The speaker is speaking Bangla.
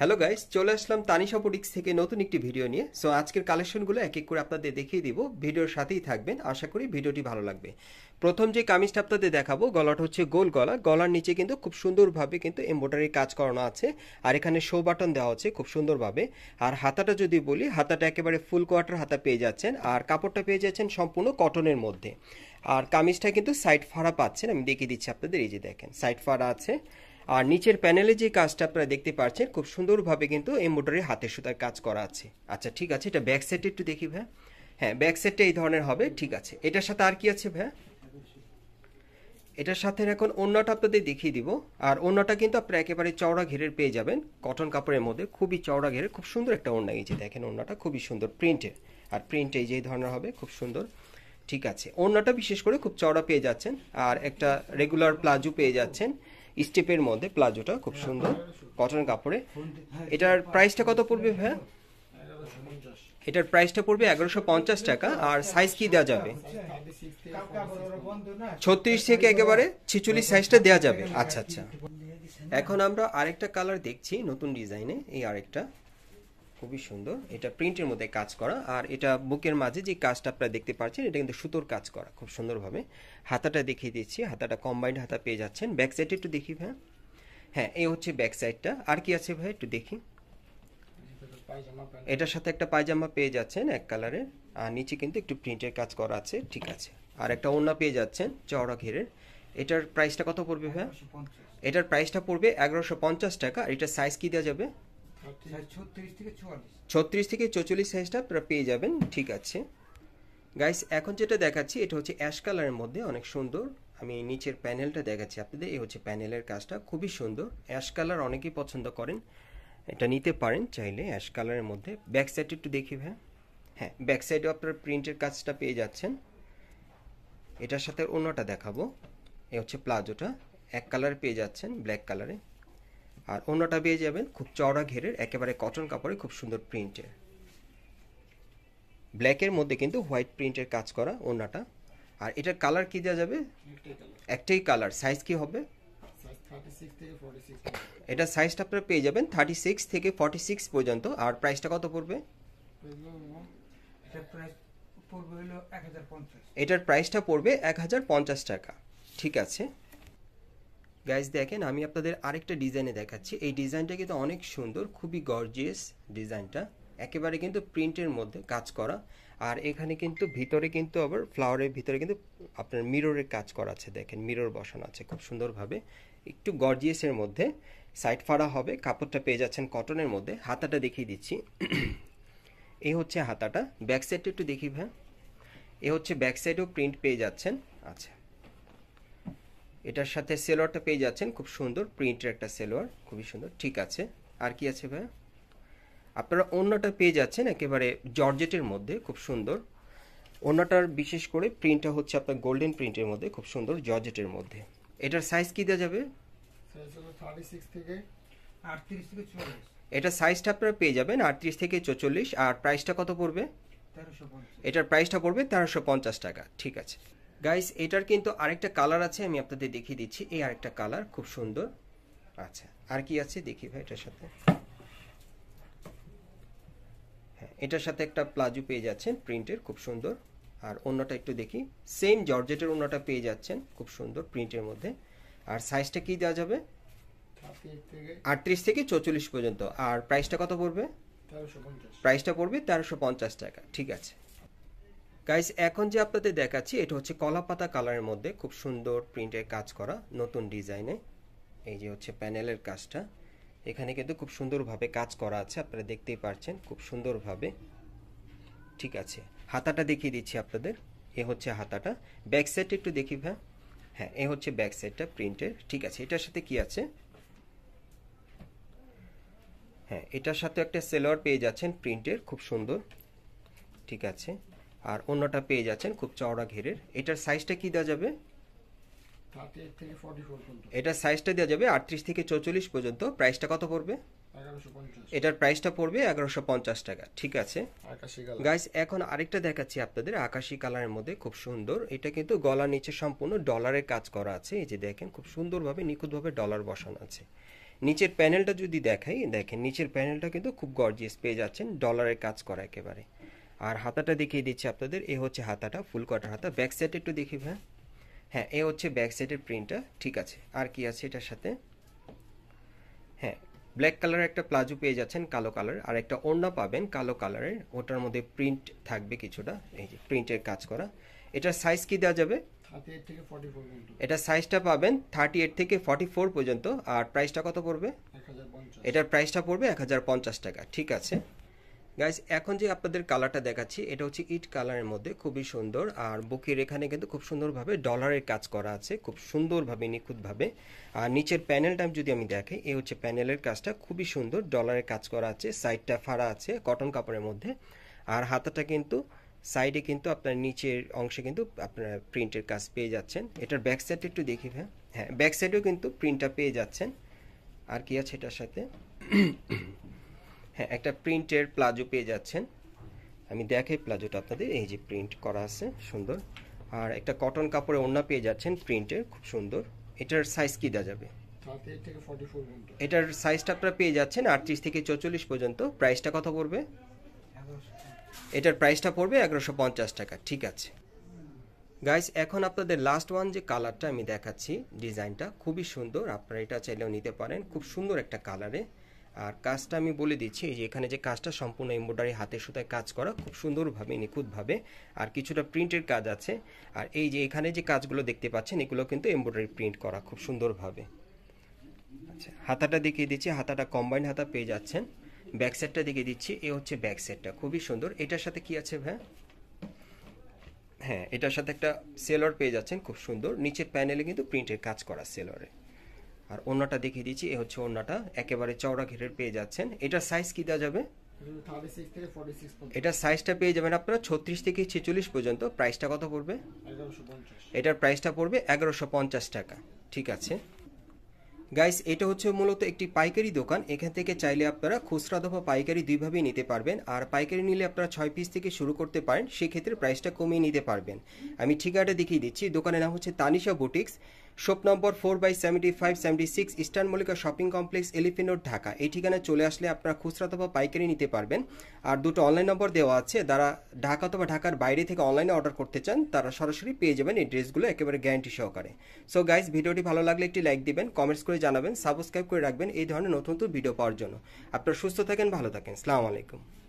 হ্যালো গাইস চলে আসলাম তানিশা পোডিক্স থেকে নতুন একটি ভিডিও নিয়ে সো আজকের কালেকশনগুলো এক এক করে আপনাদের দেখিয়ে দিব ভিডিওর সাথেই থাকবেন আশা করি ভিডিওটি ভালো লাগবে প্রথম যে কামিজটা আপনাদের দেখাবো গলাটা হচ্ছে গোল গলা গলার নিচে কিন্তু খুব সুন্দরভাবে কিন্তু এম্বোটারি কাজ করানো আছে আর এখানে শো বাটন দেওয়া আছে খুব সুন্দরভাবে আর হাতাটা যদি বলি হাতাটা একেবারে ফুল কোয়ার্টার হাতা পেয়ে যাচ্ছেন আর কাপড়টা পেয়ে যাচ্ছেন সম্পূর্ণ কটনের মধ্যে আর কামিজটা কিন্তু সাইড ফাড়া পাচ্ছেন আমি দেখিয়ে দিচ্ছি আপনাদের এই যে দেখেন সাইড ফাড়া আছে আর নিচের প্যানেলে যে কাজটা আপনারা দেখতে পাচ্ছেন খুব সুন্দরভাবে কিন্তু এই মোটরে হাতের সুতার কাজ করা আছে আচ্ছা ঠিক আছে এটা ব্যাক সাইডে একটু দেখি ভাই হ্যাঁ ব্যাক সাইডটা এই ধরনের হবে ঠিক আছে এটার সাথে আর কি আছে ভাই এটার সাথে এখন অন্যটা আপনাদের দেখিয়ে দিব আর অন্যটা কিন্তু আপনারা একেবারে চওড়া ঘেরের পেয়ে যাবেন কটন কাপড়ের মধ্যে খুবই চওড়া ঘেরের খুব সুন্দর একটা অন্য এই দেখেন অন্যটা খুবই সুন্দর প্রিন্টের আর প্রিন্ট এই যে ধরনের হবে খুব সুন্দর ঠিক আছে অন্যটা বিশেষ করে খুব চওড়া পেয়ে যাচ্ছেন আর একটা রেগুলার প্লাজো পেয়ে যাচ্ছেন স্টেপের মধ্যে প্লাজোটা খুব সুন্দর কটনের কাপড়ে এটার প্রাইসটা কত পড়বে ভাইয়া এটার প্রাইসটা পড়বে এগারোশো পঞ্চাশ টাকা আর সাইজ কি দেওয়া যাবে ছত্রিশ থেকে একেবারে ছিচল্লিশ সাইজটা দেওয়া যাবে আচ্ছা আচ্ছা এখন আমরা আরেকটা কালার দেখছি নতুন ডিজাইনে এই আরেকটা খুবই সুন্দর এটা প্রিন্টের মধ্যে কাজ করা আর এটা বুকের মাঝে যে কাজটা আপনারা দেখতে পাচ্ছেন এটা কিন্তু সুতোর কাজ করা খুব সুন্দরভাবে হাতাটা দেখিয়ে দিচ্ছি হাতাটা কম্বাইন্ড হাতা পেয়ে যাচ্ছেন ব্যাক সাইডে একটু দেখি ভাই হ্যাঁ এই হচ্ছে ব্যাক সাইডটা আর কি আছে ভাই একটু দেখি এটার সাথে একটা পায়জামা পেয়ে যাচ্ছেন এক কালারের আর নিচে কিন্তু একটু প্রিন্টের কাজ করা আছে ঠিক আছে আর একটা ওড়না পেয়ে যাচ্ছেন চওড়া ঘেরে এটার প্রাইসটা কত পড়বে ভাই এটার প্রাইসটা পড়বে এগারোশো পঞ্চাশ টাকা আর এটার সাইজ কী দেওয়া যাবে ছত্রিশ থেকে চৌচল্লিশ সাইজটা আপনারা পেয়ে যাবেন ঠিক আছে গাইস এখন যেটা দেখাচ্ছি এটা হচ্ছে অ্যাশ কালারের মধ্যে অনেক সুন্দর আমি নিচের প্যানেলটা দেখাচ্ছি আপনাদের এই হচ্ছে প্যানেলের কাজটা খুবই সুন্দর অ্যাশ কালার অনেকেই পছন্দ করেন এটা নিতে পারেন চাইলে অ্যাশ কালারের মধ্যে ব্যাক সাইড একটু দেখি ভ্যা হ্যাঁ ব্যাক সাইডেও আপনার প্রিন্টের কাজটা পেয়ে যাচ্ছেন এটার সাথে অন্যটা দেখাবো এ হচ্ছে প্লাজোটা এক কালার পেয়ে যাচ্ছেন ব্ল্যাক কালারে আর অন্যটা পেয়ে যাবেন খুব চওড়া ঘেরে একেবারে কটন কাপড়ে খুব সুন্দর প্রিন্টের ব্ল্যাকের মধ্যে কিন্তু হোয়াইট প্রিন্টের কাজ করা ওনাটা আর এটার কালার কি দেওয়া যাবে একটাই কালার সাইজ কি হবে এটা সাইজটা আপনারা পেয়ে যাবেন থার্টি সিক্স থেকে ফর্টি সিক্স পর্যন্ত আর প্রাইসটা কত পড়বে এটার প্রাইসটা পড়বে এক হাজার পঞ্চাশ টাকা ঠিক আছে গাইজ দেখেন আমি আপনাদের আরেকটা ডিজাইনে দেখাচ্ছি এই ডিজাইনটা কিন্তু অনেক সুন্দর খুবই গর্জিয়াস ডিজাইনটা একেবারে কিন্তু প্রিন্টের মধ্যে কাজ করা আর এখানে কিন্তু ভিতরে কিন্তু আবার ফ্লাওয়ারের ভিতরে কিন্তু আপনার মিররের কাজ করা আছে দেখেন মিরর বসানো আছে খুব সুন্দরভাবে একটু গর্জিয়াসের মধ্যে সাইড ফাড়া হবে কাপড়টা পেয়ে যাচ্ছেন কটনের মধ্যে হাতাটা দেখিয়ে দিচ্ছি এ হচ্ছে হাতাটা ব্যাক সাইডটা একটু দেখি ভাই এ হচ্ছে ব্যাক সাইডেও প্রিন্ট পেয়ে যাচ্ছেন আচ্ছা এটার সাথে সেলোয়ারটা পেয়ে যাচ্ছেন খুব সুন্দর প্রিন্টের একটা সেলোয়ার খুবই সুন্দর ঠিক আছে আর কি আছে ভাইয়া আপনারা অন্যটা পেয়ে যাচ্ছেন একেবারে জর্জেটের মধ্যে খুব সুন্দর অন্যটার বিশেষ করে প্রিন্টটা হচ্ছে আপনার গোল্ডেন প্রিন্টের মধ্যে খুব সুন্দর জর্জেটের মধ্যে এটার সাইজ কি দেওয়া যাবে এটা সাইজটা আপনারা পেয়ে যাবেন আটত্রিশ থেকে চচল্লিশ আর প্রাইসটা কত পড়বে এটার প্রাইসটা পড়বে তেরোশো পঞ্চাশ টাকা ঠিক আছে গাইস এটার কিন্তু আরেকটা কালার আছে আমি আপনাদের দেখিয়ে দিচ্ছি এই আরেকটা কালার খুব সুন্দর আচ্ছা আর কি আছে দেখি ভাই এটার সাথে হ্যাঁ এটার সাথে একটা প্লাজো পেয়ে যাচ্ছেন প্রিন্টের খুব সুন্দর আর অন্যটা একটু দেখি সেম জর্জেটের অন্যটা পেয়ে যাচ্ছেন খুব সুন্দর প্রিন্টের মধ্যে আর সাইজটা কি দেওয়া যাবে আটত্রিশ থেকে চৌচল্লিশ পর্যন্ত আর প্রাইসটা কত পড়বে প্রাইসটা পড়বে তেরোশো পঞ্চাশ টাকা ঠিক আছে গাইস এখন যে আপনাদের দেখাচ্ছি এটা হচ্ছে কলাপাতা কালারের মধ্যে খুব সুন্দর প্রিন্টের কাজ করা নতুন ডিজাইনে এই যে হচ্ছে প্যানেলের কাজটা এখানে কিন্তু খুব সুন্দরভাবে কাজ করা আছে আপনারা দেখতেই পারছেন খুব সুন্দরভাবে ঠিক আছে হাতাটা দেখিয়ে দিচ্ছি আপনাদের এ হচ্ছে হাতাটা ব্যাক সাইড একটু দেখি ভাই হ্যাঁ এ হচ্ছে ব্যাক সাইডটা প্রিন্টের ঠিক আছে এটার সাথে কি আছে হ্যাঁ এটার সাথে একটা সেলোয়ার পেয়ে যাচ্ছেন প্রিন্টের খুব সুন্দর ঠিক আছে আর অন্যটা পেয়ে যাচ্ছেন খুব চওড়া ঘেরের এটার সাইজটা কি দেওয়া যাবে এটার সাইজটা দেওয়া যাবে আটত্রিশ থেকে চৌচল্লিশ পর্যন্ত প্রাইসটা কত পড়বে এটার প্রাইসটা পড়বে এগারোশো পঞ্চাশ টাকা ঠিক আছে গাইস এখন আরেকটা দেখাচ্ছি আপনাদের আকাশি কালারের মধ্যে খুব সুন্দর এটা কিন্তু গলা নিচে সম্পূর্ণ ডলারের কাজ করা আছে এই যে দেখেন খুব সুন্দরভাবে নিখুঁতভাবে ডলার বসানো আছে নিচের প্যানেলটা যদি দেখাই দেখেন নিচের প্যানেলটা কিন্তু খুব গর্জিয়াস পেয়ে যাচ্ছেন ডলারের কাজ করা একেবারে আর হাতাটা দেখিয়ে দিচ্ছি আপনাদের এ হচ্ছে হাতাটা ফুল কটার হাতা ব্যাক সাইড একটু দেখি ভাই হ্যাঁ এ হচ্ছে ব্যাক সাইডের প্রিন্টটা ঠিক আছে আর কি আছে এটার সাথে হ্যাঁ ব্ল্যাক কালারের একটা প্লাজো পেয়ে যাচ্ছেন কালো কালার আর একটা ওড়না পাবেন কালো কালারের ওটার মধ্যে প্রিন্ট থাকবে কিছুটা এই যে প্রিন্টের কাজ করা এটার সাইজ কি দেওয়া যাবে এটা সাইজটা পাবেন থার্টি এইট থেকে ফর্টি ফোর পর্যন্ত আর প্রাইসটা কত পড়বে এটার প্রাইসটা পড়বে এক হাজার পঞ্চাশ টাকা ঠিক আছে গাইস এখন যে আপনাদের কালারটা দেখাচ্ছি এটা হচ্ছে ইট কালারের মধ্যে খুবই সুন্দর আর বুকের এখানে কিন্তু খুব সুন্দরভাবে ডলারের কাজ করা আছে খুব সুন্দরভাবে নিখুঁতভাবে আর নিচের প্যানেলটা যদি আমি দেখি এ হচ্ছে প্যানেলের কাজটা খুবই সুন্দর ডলারের কাজ করা আছে সাইডটা ফাড়া আছে কটন কাপড়ের মধ্যে আর হাতাটা কিন্তু সাইডে কিন্তু আপনার নিচের অংশে কিন্তু আপনার প্রিন্টের কাজ পেয়ে যাচ্ছেন এটার ব্যাক সাইডটা একটু দেখি হ্যাঁ হ্যাঁ ব্যাক সাইডেও কিন্তু প্রিন্টটা পেয়ে যাচ্ছেন আর কি আছে এটার সাথে হ্যাঁ একটা প্রিন্টের প্লাজো পেয়ে যাচ্ছেন আমি দেখাই প্লাজোটা আপনাদের এই যে প্রিন্ট করা আছে সুন্দর আর একটা কটন কাপড়ে ওড়না পেয়ে যাচ্ছেন প্রিন্টের খুব সুন্দর এটার সাইজ কি দেওয়া যাবে এটার সাইজটা আপনারা পেয়ে যাচ্ছেন আটত্রিশ থেকে চৌচল্লিশ পর্যন্ত প্রাইসটা কত পড়বে এটার প্রাইসটা পড়বে এগারোশো পঞ্চাশ টাকা ঠিক আছে গাইস এখন আপনাদের লাস্ট ওয়ান যে কালারটা আমি দেখাচ্ছি ডিজাইনটা খুবই সুন্দর আপনারা এটা চাইলেও নিতে পারেন খুব সুন্দর একটা কালারে আর কাজটা আমি বলে দিচ্ছি যে এখানে যে কাজটা সম্পূর্ণ এম্ব্রয়ডারি হাতের সুতায় কাজ করা খুব সুন্দরভাবে নিখুঁতভাবে আর কিছুটা প্রিন্টের কাজ আছে আর এই যে এখানে যে কাজগুলো দেখতে পাচ্ছেন এগুলো কিন্তু এম্ব্রয়ডারি প্রিন্ট করা খুব সুন্দরভাবে আচ্ছা হাতাটা দেখিয়ে দিচ্ছি হাতাটা কম্বাইন্ড হাতা পেয়ে যাচ্ছেন ব্যাক সেটটা দেখিয়ে দিচ্ছি এ হচ্ছে ব্যাক সেটটা খুবই সুন্দর এটার সাথে কি আছে ভাই হ্যাঁ এটার সাথে একটা সেলর পেয়ে যাচ্ছেন খুব সুন্দর নিচের প্যানেলে কিন্তু প্রিন্টের কাজ করা সেলরে আর অন্যটা দেখিয়ে দিচ্ছি এ হচ্ছে অন্যটা একেবারে চওড়া ঘেরের পেয়ে যাচ্ছেন এটার সাইজ কি দেওয়া যাবে এটা সাইজটা পেয়ে যাবেন আপনারা ছত্রিশ থেকে ছেচল্লিশ পর্যন্ত প্রাইসটা কত পড়বে এটার প্রাইসটা পড়বে এগারোশো পঞ্চাশ টাকা ঠিক আছে গাইস এটা হচ্ছে মূলত একটি পাইকারি দোকান এখান থেকে চাইলে আপনারা খুচরা দফা পাইকারি দুইভাবেই নিতে পারবেন আর পাইকারি নিলে আপনারা ছয় পিস থেকে শুরু করতে পারেন সেক্ষেত্রে প্রাইসটা কমিয়ে নিতে পারবেন আমি ঠিকানাটা দেখিয়ে দিচ্ছি দোকানের নাম হচ্ছে Tanisha boutiques shop number four by seventy five seventy six eastern Mallika shopping complex Elephant Road Dhaka এই ঠিকানায় চলে আসলে আপনারা খুচরা অথবা পাইকারি নিতে পারবেন আর দুটো অনলাইন নম্বর দেওয়া আছে যারা ঢাকা অথবা ঢাকার বাইরে থেকে অনলাইনে অর্ডার করতে চান তারা সরাসরি পেয়ে যাবেন এই ড্রেসগুলো একেবারে গ্যারান্টি সহকারে সো গাইজ ভিডিওটি ভালো লাগলে একটি লাইক দিবেন কমেন্টস করে জানাবেন সাবস্ক্রাইব করে রাখবেন এই ধরনের নতুন নতুন ভিডিও পাওয়ার জন্য আপনারা সুস্থ থাকেন ভালো থাকেন সালাম আলাইকুম